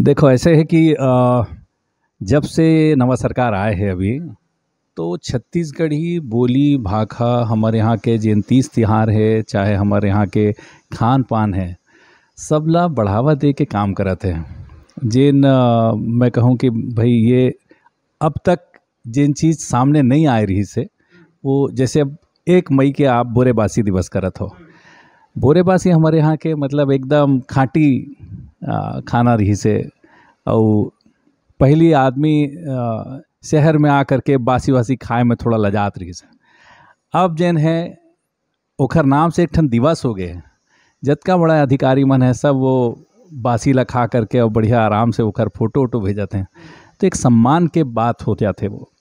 देखो ऐसे है कि जब से नवा सरकार आए है अभी तो छत्तीसगढ़ी बोली भाखा हमारे यहाँ के जिन तीस तिहार है चाहे हमारे यहाँ के खान पान है सब ला बढ़ावा दे के काम करते हैं जिन मैं कहूँ कि भाई ये अब तक जिन चीज़ सामने नहीं आ रही से वो जैसे अब एक मई के आप बोरेबासी दिवस करत हो बोरेबासी हमारे यहाँ के मतलब एकदम खाटी खाना रही से और पहली आदमी शहर में आकर के बासी वासी खाए में थोड़ा लजात रही से अब जैन है ओखर नाम से एक ठन दिवस हो गए जतका बड़ा अधिकारी मन है सब वो बासी ला खा करके और बढ़िया आराम से ओखर फोटो वोटो भेजते हैं तो एक सम्मान के बात हो जाते वो